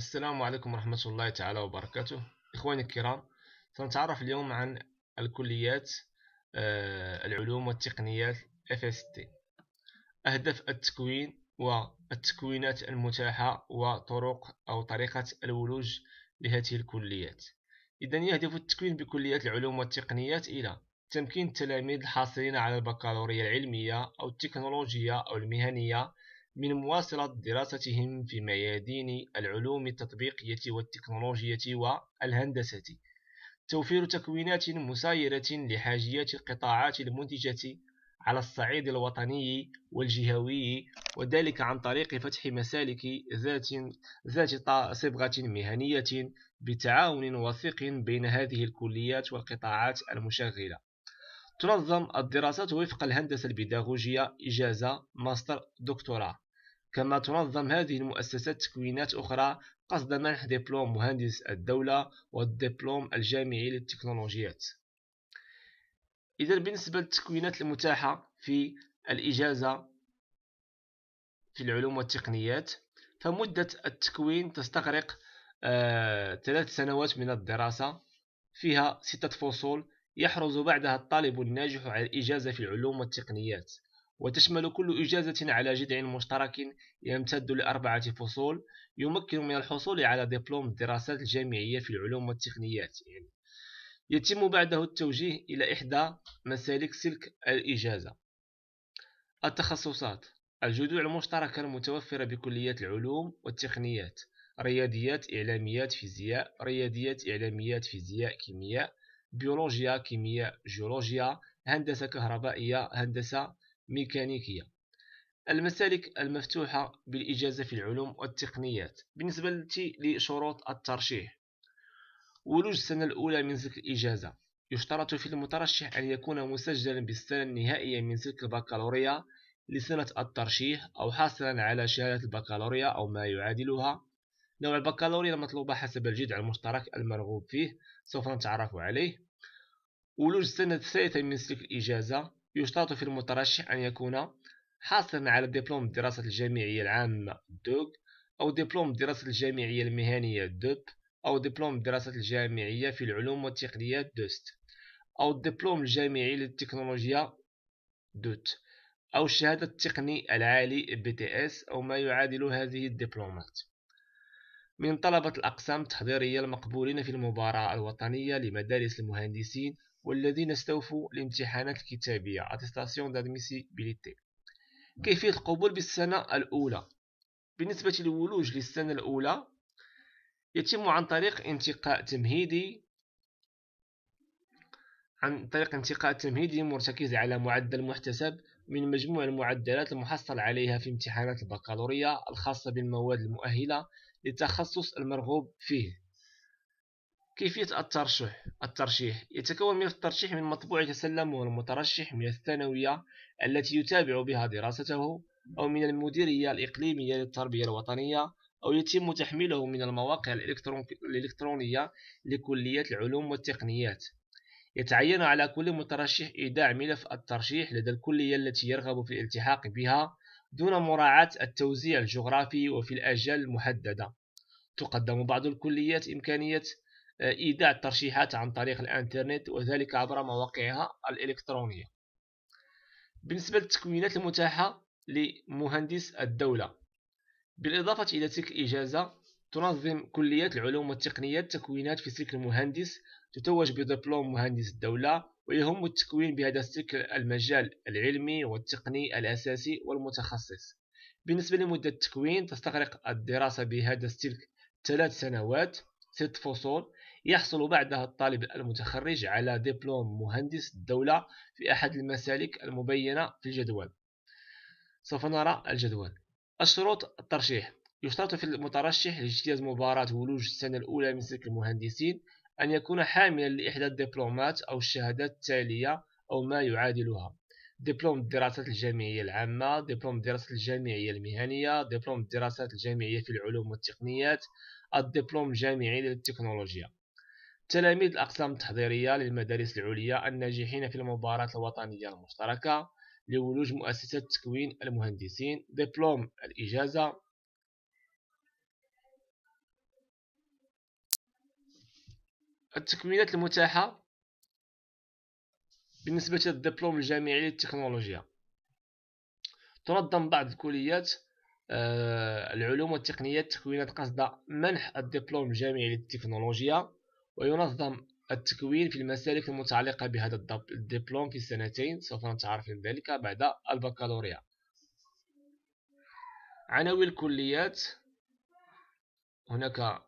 السلام عليكم ورحمة الله تعالى وبركاته إخواني الكرام سنتعرف اليوم عن الكليات آه، العلوم والتقنيات FST أهداف التكوين والتكوينات المتاحة وطرق أو طريقة الولوج لهذه الكليات إذا يهدف التكوين بكليات العلوم والتقنيات إلى تمكين التلاميذ الحاصلين على البكالوريا العلمية أو التكنولوجية أو المهنية من مواصلة دراستهم في ميادين العلوم التطبيقية والتكنولوجية والهندسة توفير تكوينات مسايرة لحاجيات القطاعات المنتجة على الصعيد الوطني والجهوي وذلك عن طريق فتح مسالك ذات ذات صبغة مهنية بتعاون وثيق بين هذه الكليات والقطاعات المشغلة تنظم الدراسات وفق الهندسة البيداغوجية إجازة ماستر دكتوراه كما تنظم هذه المؤسسات تكوينات أخرى قصد منح دبلوم مهندس الدولة والدبلوم الجامعي للتكنولوجيات إذا بالنسبة للتكوينات المتاحة في الإجازة في العلوم والتقنيات فمدة التكوين تستغرق آه ثلاث سنوات من الدراسة فيها ستة فصول يحرز بعدها الطالب الناجح على الإجازة في العلوم والتقنيات وتشمل كل إجازة على جذع مشترك يمتد لأربعة فصول يمكن من الحصول على دبلوم الدراسات الجامعية في العلوم والتقنيات يعني يتم بعده التوجيه إلى إحدى مسالك سلك الإجازة التخصصات الجذوع المشتركة المتوفرة بكليات العلوم والتقنيات رياضيات إعلاميات فيزياء رياضيات إعلاميات فيزياء كيمياء بيولوجيا كيمياء جيولوجيا هندسة كهربائية هندسة ميكانيكية المسالك المفتوحة بالإجازة في العلوم والتقنيات بالنسبة لشروط الترشيح ولوج السنة الأولى من سلك الإجازة يشترط في المترشح أن يكون مسجلا بالسنة النهائية من سلك البكالوريا لسنة الترشيح أو حاصلا على شهادة البكالوريا أو ما يعادلها نوع البكالوريا المطلوبة حسب الجد المشترك المرغوب فيه سوف نتعرف عليه ولوج السنة الثالثة من سلك الإجازة يشترط في المترشح أن يكون حاصلا على دبلوم الدراسة الجامعية العامة دوغ أو دبلوم الدراسة الجامعية المهنية دوب أو دبلوم الدراسة الجامعية في العلوم والتقنيات دوست أو الدبلوم الجامعي للتكنولوجيا دوت أو الشهادة التقني العالي بي تي اس أو ما يعادل هذه الدبلومات من طلبة الأقسام التحضيرية المقبولين في المباراة الوطنية لمدارس المهندسين والذين استوفوا الامتحانات الكتابية attestation d'admissibilité كيفية القبول بالسنة الأولى بالنسبة للولوج للسنة الأولى يتم عن طريق انتقاء تمهيدي عن طريق انتقاء تمهيدي مرتكز على معدل محتسب من مجموع المعدلات المحصل عليها في امتحانات البكالوريا الخاصة بالمواد المؤهلة للتخصص المرغوب فيه كيفية الترشح الترشيح يتكون من الترشيح من مطبوع يتسلمه المترشح من الثانوية التي يتابع بها دراسته أو من المديرية الإقليمية للتربية الوطنية أو يتم تحميله من المواقع الإلكترونية لكلية العلوم والتقنيات يتعين على كل مترشح إيداع ملف الترشيح لدى الكلية التي يرغب في الالتحاق بها دون مراعاة التوزيع الجغرافي وفي الأجال المحددة تقدم بعض الكليات إمكانية آه، إيداع الترشيحات عن طريق الإنترنت وذلك عبر مواقعها الإلكترونية بالنسبة للتكوينات المتاحة لمهندس الدولة بالإضافة إلى تلك الإجازة تنظم كلية العلوم والتقنيات التكوينات في سلك المهندس تتوج بدبلوم مهندس الدولة ويهم التكوين بهذا السلك المجال العلمي والتقني الأساسي والمتخصص بالنسبة لمدة التكوين تستغرق الدراسة بهذا السلك ثلاث سنوات ست فصول يحصل بعدها الطالب المتخرج على دبلوم مهندس الدولة في أحد المسالك المبينة في الجدول سوف نرى الجدول الشروط الترشيح يشترط في المترشح لاجتياز مباراة ولوج السنة الأولى من سلك المهندسين أن يكون حاملا لإحدى الدبلومات أو الشهادات التالية أو ما يعادلها دبلوم الدراسات الجامعية العامة دبلوم الدراسات الجامعية المهنية دبلوم الدراسات الجامعية في العلوم والتقنيات الدبلوم الجامعي للتكنولوجيا تلاميذ الأقسام التحضيرية للمدارس العليا الناجحين في المباراة الوطنية المشتركة لولوج مؤسسة تكوين المهندسين دبلوم الإجازة التكميلات المتاحة بالنسبة للدبلوم الجامعي للتكنولوجيا تنظم بعض الكليات آه، العلوم والتقنيات تكوينات قصد منح الدبلوم الجامعي للتكنولوجيا وينظم التكوين في المسالك المتعلقة بهذا الدبلوم في سنتين سوف نتعرف ذلك بعد البكالوريا عناوين الكليات هناك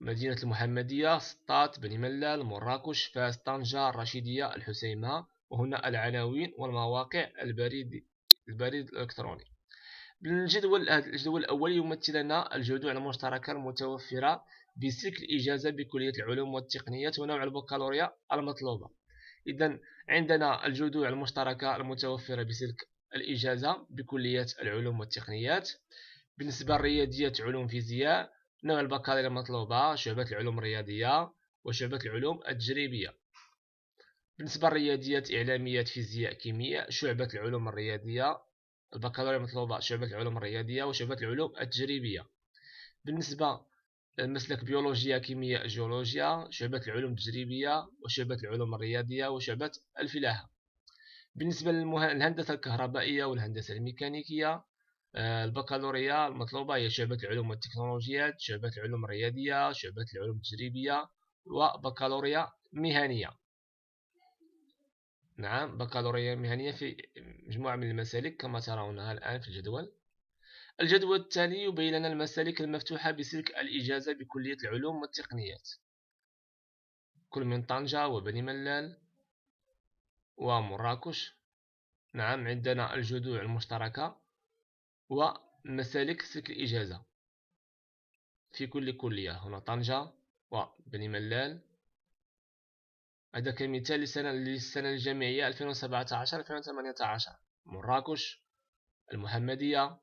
مدينة المحمدية سطات بني ملال مراكش فاس طنجة الرشيدية الحسيمة وهنا العناوين والمواقع البريد البريد الإلكتروني الجدول الجدول الأول يمثل لنا الجذوع المشتركة المتوفرة بسلك الإجازة بكلية العلوم والتقنيات ونوع البكالوريا المطلوبة إذا عندنا الجذوع المشتركة المتوفرة بسلك الإجازة بكلية العلوم والتقنيات بالنسبة للرياضيات علوم فيزياء نوع البكالوريا المطلوبة شعبة العلوم الرياضية وشعبة العلوم التجريبية بالنسبة للرياضيات إعلاميات فيزياء كيمياء شعبة العلوم الرياضية البكالوريا المطلوبة شعبة العلوم الرياضية وشعبة العلوم التجريبية بالنسبة للمسلك بيولوجيا كيمياء جيولوجيا شعبة العلوم التجريبية وشعبة العلوم الرياضية وشعبة الفلاحة بالنسبة للهندسة الكهربائية والهندسة الميكانيكية آه، البكالوريا المطلوبة هي شعبة العلوم والتكنولوجيات شعبة العلوم الريادية شعبة العلوم التجريبية وبكالوريا مهنية نعم بكالوريا مهنية في مجموعة من المسالك كما ترونها الآن في الجدول الجدول التالي يبين لنا المسالك المفتوحة بسلك الإجازة بكلية العلوم والتقنيات كل من طنجة وبني ملال ومراكش نعم عندنا الجذوع المشتركة ومسالك سلك الإجازة في كل كلية هنا طنجة وبني ملال هذا كمثال للسنة للسنة الجامعية 2017 2018 مراكش المحمدية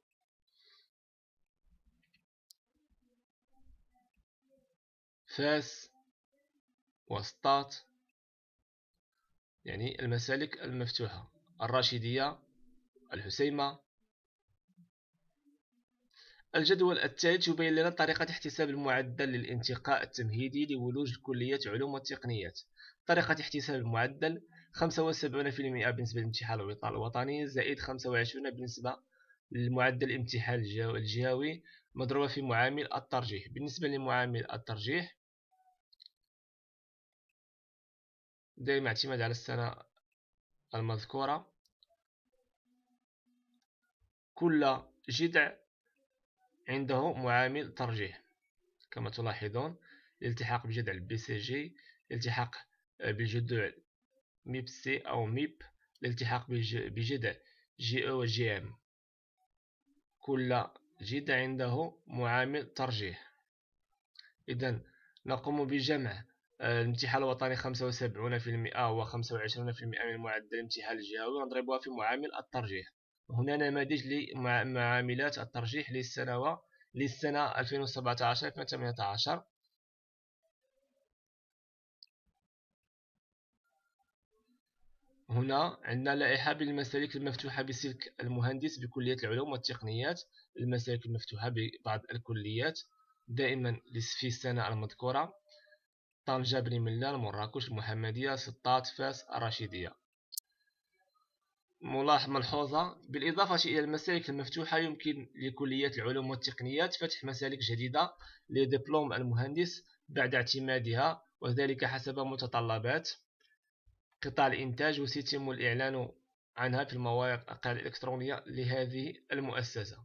فاس وسطات يعني المسالك المفتوحة الراشدية الحسيمة الجدول الثالث يبين لنا طريقة احتساب المعدل للانتقاء التمهيدي لولوج كلية علوم والتقنيات طريقة احتساب المعدل 75% بالنسبة لامتحان الوطني زائد 25% بالنسبة للمعدل الامتحان الجهوي مضروبة في معامل الترجيح بالنسبة لمعامل الترجيح دائما اعتماد على السنة المذكورة كل جذع عنده معامل ترجيح كما تلاحظون الالتحاق بجدول بي سي جي الالتحاق بجذوع ميب سي أو ميب الالتحاق بجدول جي او جي ام كل جد عنده معامل ترجيح إذا نقوم بجمع آه، الامتحان الوطني 75% و 25% من معدل الامتحان الجهوي ونضربها في معامل الترجيح هنا نماذج لمعاملات الترجيح للسنوة للسنة 2017 2018 هنا عندنا لائحة بالمسالك المفتوحة بسلك المهندس بكلية العلوم والتقنيات المسالك المفتوحة ببعض الكليات دائما في السنة المذكورة طنجة بن ملال مراكش المحمدية سطات فاس الرشيدية ملاحظة ملحوظة بالإضافة إلى المسالك المفتوحة يمكن لكلية العلوم والتقنيات فتح مسالك جديدة لدبلوم المهندس بعد اعتمادها وذلك حسب متطلبات قطاع الإنتاج وسيتم الإعلان عنها في المواقع الإلكترونية لهذه المؤسسة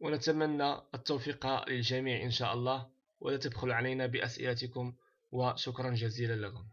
ونتمنى التوفيق للجميع إن شاء الله ولا تبخل علينا بأسئلتكم وشكرا جزيلا لكم